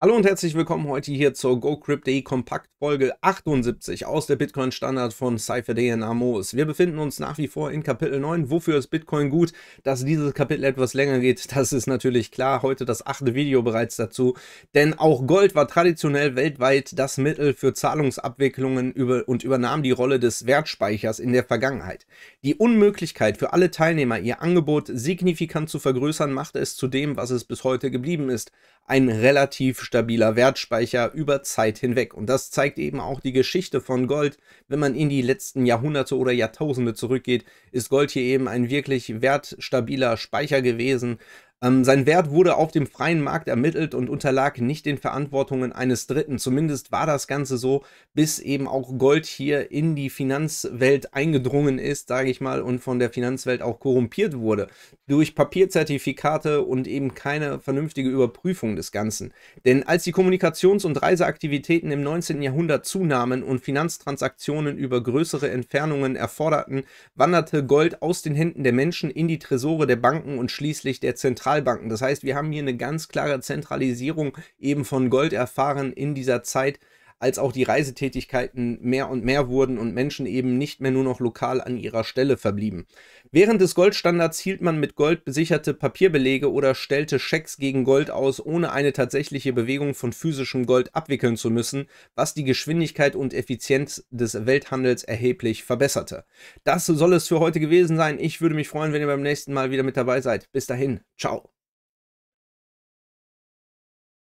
Hallo und herzlich willkommen heute hier zur GoCrypt.de Folge 78 aus der Bitcoin Standard von CypherDNA Moos. Wir befinden uns nach wie vor in Kapitel 9. Wofür ist Bitcoin gut? Dass dieses Kapitel etwas länger geht, das ist natürlich klar. Heute das achte Video bereits dazu. Denn auch Gold war traditionell weltweit das Mittel für Zahlungsabwicklungen und übernahm die Rolle des Wertspeichers in der Vergangenheit. Die Unmöglichkeit für alle Teilnehmer, ihr Angebot signifikant zu vergrößern, machte es zu dem, was es bis heute geblieben ist. Ein relativ stabiler Wertspeicher über Zeit hinweg. Und das zeigt eben auch die Geschichte von Gold. Wenn man in die letzten Jahrhunderte oder Jahrtausende zurückgeht, ist Gold hier eben ein wirklich wertstabiler Speicher gewesen, ähm, sein Wert wurde auf dem freien Markt ermittelt und unterlag nicht den Verantwortungen eines Dritten. Zumindest war das Ganze so, bis eben auch Gold hier in die Finanzwelt eingedrungen ist, sage ich mal, und von der Finanzwelt auch korrumpiert wurde. Durch Papierzertifikate und eben keine vernünftige Überprüfung des Ganzen. Denn als die Kommunikations- und Reiseaktivitäten im 19. Jahrhundert zunahmen und Finanztransaktionen über größere Entfernungen erforderten, wanderte Gold aus den Händen der Menschen in die Tresore der Banken und schließlich der Zentralen. Zentralbanken. Das heißt, wir haben hier eine ganz klare Zentralisierung eben von erfahren in dieser Zeit als auch die Reisetätigkeiten mehr und mehr wurden und Menschen eben nicht mehr nur noch lokal an ihrer Stelle verblieben. Während des Goldstandards hielt man mit Gold besicherte Papierbelege oder stellte Schecks gegen Gold aus, ohne eine tatsächliche Bewegung von physischem Gold abwickeln zu müssen, was die Geschwindigkeit und Effizienz des Welthandels erheblich verbesserte. Das soll es für heute gewesen sein. Ich würde mich freuen, wenn ihr beim nächsten Mal wieder mit dabei seid. Bis dahin, ciao.